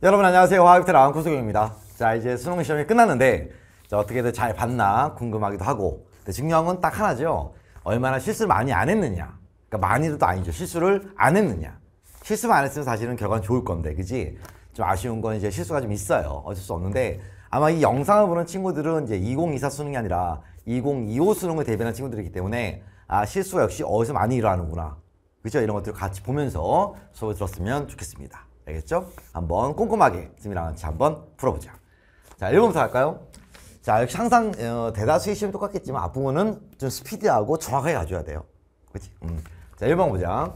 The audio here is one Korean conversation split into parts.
여러분 안녕하세요 화학비틀 아왕코스경입니다 자 이제 수능 시험이 끝났는데 자, 어떻게든 잘 봤나 궁금하기도 하고 근데 중요한 건 딱 하나죠 얼마나 실수를 많이 안 했느냐 그러니까 많이도 아니죠 실수를 안 했느냐 실수만 안 했으면 사실은 결과는 좋을 건데 그지 좀 아쉬운 건 이제 실수가 좀 있어요 어쩔 수 없는데 아마 이 영상을 보는 친구들은 이제 2024 수능이 아니라 2025 수능을 대비하는 친구들이기 때문에 아 실수가 역시 어디서 많이 일어나는구나 그죠 이런 것들을 같이 보면서 수업을 들었으면 좋겠습니다 알겠죠? 한번 꼼꼼하게 지금이랑 같이 한번 풀어보자 자 1번부터 할까요? 자 역시 항상 어, 대다수의 시험 똑같겠지만 앞부분은 좀 스피디하고 정확하게 가줘야 돼요 그치? 음. 자 1번 보자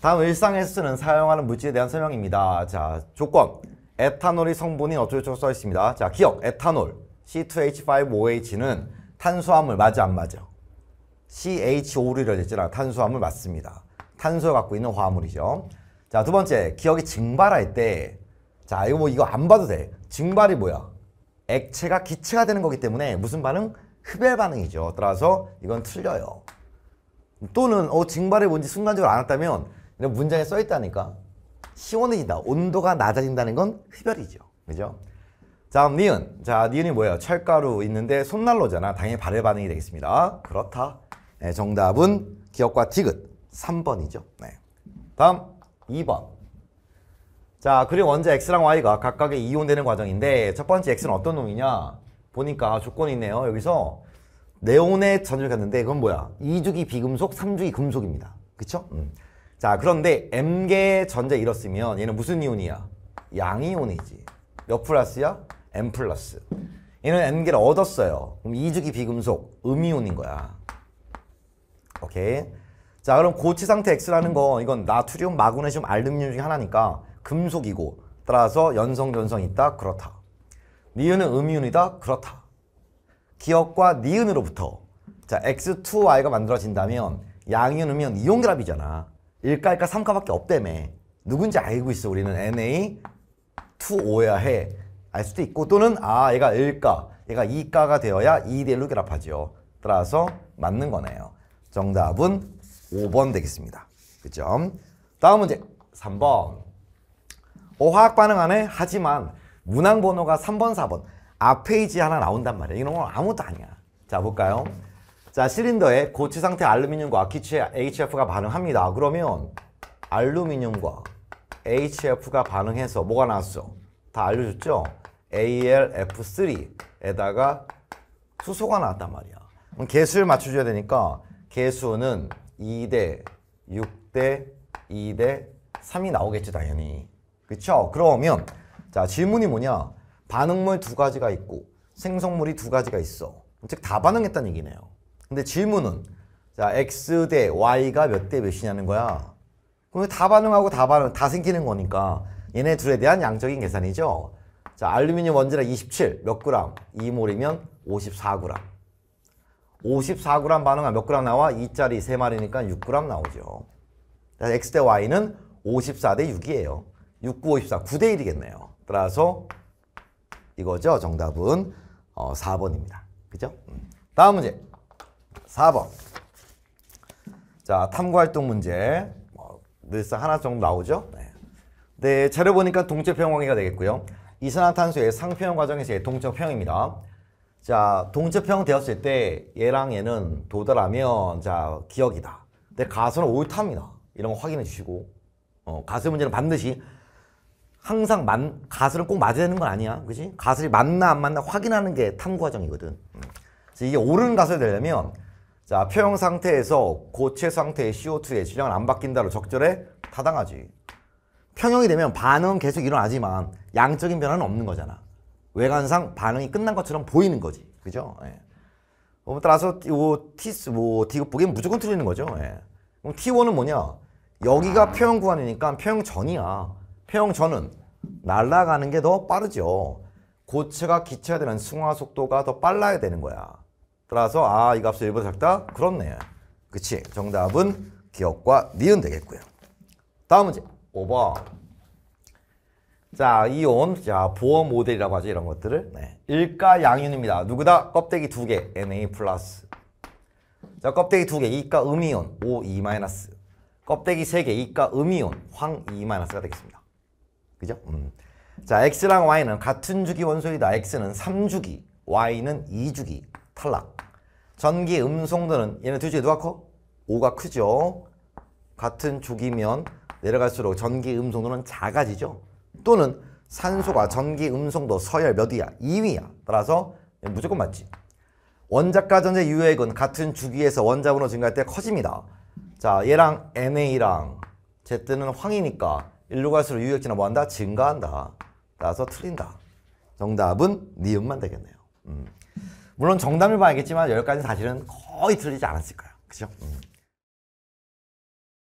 다음 일상에서 쓰는 사용하는 물질에 대한 설명입니다 자 조건 에탄올이 성분이 어쩌고저쩌고 써 있습니다 자 기억 에탄올 C2H5OH는 탄수화물 맞아 안 맞아? CH5로 이루어졌잖아 탄수화물 맞습니다 탄소 갖고 있는 화합물이죠 자, 두 번째. 기억이 증발할 때. 자, 이거 뭐 이거 안 봐도 돼. 증발이 뭐야? 액체가 기체가 되는 거기 때문에 무슨 반응? 흡열 반응이죠. 따라서 이건 틀려요. 또는 어 증발이 뭔지 순간적으로 알았다면 이런 문장에 써 있다니까 시원해진다. 온도가 낮아진다는 건 흡열이죠. 그죠? 자, 니은. 자, 니은이 뭐예요? 철가루 있는데 손난로잖아. 당연히 발열 반응이 되겠습니다. 그렇다. 네, 정답은 기억과 디긋 3번이죠. 네. 다음. 2번. 자, 그리고 언제 x랑 y가 각각의 이온되는 과정인데 첫 번째 x는 어떤 놈이냐? 보니까 아, 조건이 있네요. 여기서 네온의 전를 같는데 그건 뭐야? 2주기 비금속, 3주기 금속입니다. 그쵸? 음. 자, 그런데 m개 전자 잃었으면 얘는 무슨 이온이야? 양이온이지. 몇 플러스야? m 플러스. 얘는 m 계를 얻었어요. 그럼 2주기 비금속, 음이온인 거야. 오케이. 자 그럼 고체 상태 X라는 거 이건 나트륨, 마그네슘, 알루미늄 중에 하나니까 금속이고 따라서 연성, 전성 있다? 그렇다. 니은은 음이온이다? 그렇다. 기억과 니은으로부터 자 X2Y가 만들어진다면 양이온, 음이온, 이온결합이잖아. 1가, 일가 3가밖에 없대며 누군지 알고 있어. 우리는 Na2O야 해. 알 수도 있고 또는 아 얘가 1가, 얘가 2가가 되어야 2대1로 결합하죠 따라서 맞는 거네요. 정답은 5번 되겠습니다. 그죠? 다음 문제 3번. 오화학 반응 안에 하지만 문항 번호가 3번, 4번 앞페이지 하나 나온단 말이에요 이런 건 아무것도 아니야. 자, 볼까요? 자, 시린더에 고체 상태 알루미늄과 기체 HF가 반응합니다. 그러면 알루미늄과 HF가 반응해서 뭐가 나왔어? 다 알려줬죠? ALF3에다가 수소가 나왔단 말이야. 그럼 개수를 맞춰줘야 되니까 개수는 2대 6대 2대 3이 나오겠지 당연히. 그렇죠? 그러면 자 질문이 뭐냐? 반응물 두 가지가 있고 생성물이 두 가지가 있어. 즉 다 반응했다는 얘기네요. 근데 질문은 자 x 대 y가 몇 대 몇이냐는 거야. 그럼 다 반응하고 다 반응 다 생기는 거니까 얘네 둘에 대한 양적인 계산이죠. 자 알루미늄 원자량 27몇 그램? 2몰이면 54g. 그 54g 반응하면 몇 g 나와? 2짜리 3마리니까 6g 나오죠. X 대 Y는 54대 6이에요. 6, 9, 54. 9대 1이겠네요. 따라서 이거죠. 정답은 어, 4번입니다. 그죠? 음. 다음 문제. 4번. 자, 탐구활동 문제. 뭐, 늘상 하나 정도 나오죠? 네. 네, 재료 보니까 동적 평형이가 되겠고요. 이산화탄소의 상평형 과정에서의 동적 평형입니다. 자, 동체평 되었을 때 얘랑 얘는 도달하면 자, 기억이다. 근데 가수은 옳답니다. 이런 거 확인해 주시고 어, 가수 문제는 반드시 항상 만, 가수을꼭 맞아야 되는 건 아니야. 그지 가수이 맞나 안 맞나 확인하는 게 탐구 과정이거든. 음. 이게 옳은 가수이 되려면 자, 표형 상태에서 고체 상태의 CO2의 질량을안 바뀐다로 적절해 타당하지. 평형이 되면 반응은 계속 일어나지만 양적인 변화는 없는 거잖아. 외관상 반응이 끝난 것처럼 보이는 거지. 그죠? 예. 어, 따라서 요 T, 뭐, D급 보기 무조건 틀리는 거죠. 예. 그럼 T1은 뭐냐? 여기가 평형 아. 구간이니까 평형 전이야. 평형 전은 날아가는 게 더 빠르죠. 고체가 기체가 되는 승화 속도가 더 빨라야 되는 거야. 따라서 아, 이 값이 1보다 작다? 그렇네. 그치. 정답은 기억과 니은 되겠고요. 다음 문제. 5번. 자, 이온, 자, 보험 모델이라고 하죠. 이런 것들을. 네. 일가 양윤입니다. 누구다? 껍데기 두 개. Na 플러스. 자, 껍데기 두 개. 이가 음이온. O, E 마이너스. 껍데기 세 개. 이가 음이온. 황, E 마이너스가 되겠습니다. 그죠? 음. 자, X랑 Y는 같은 주기 원소이다. X는 3주기. Y는 2주기. 탈락. 전기 음성도는 얘네 둘 중에 누가 커? 5가 크죠. 같은 주기면 내려갈수록 전기 음성도는 작아지죠. 또는 산소가 전기 음성도 서열 몇 위야? 2위야. 따라서 무조건 맞지. 원자가 전제 유해액은 같은 주기에서 원자분호 증가할 때 커집니다. 자, 얘랑 NA랑 Z는 황이니까 일로 갈수록 유액진화 뭐한다? 증가한다. 따라서 틀린다. 정답은 니은만 되겠네요. 음. 물론 정답을 봐야겠지만 여기까지 사실은 거의 틀리지 않았을 거야. 그죠? 음.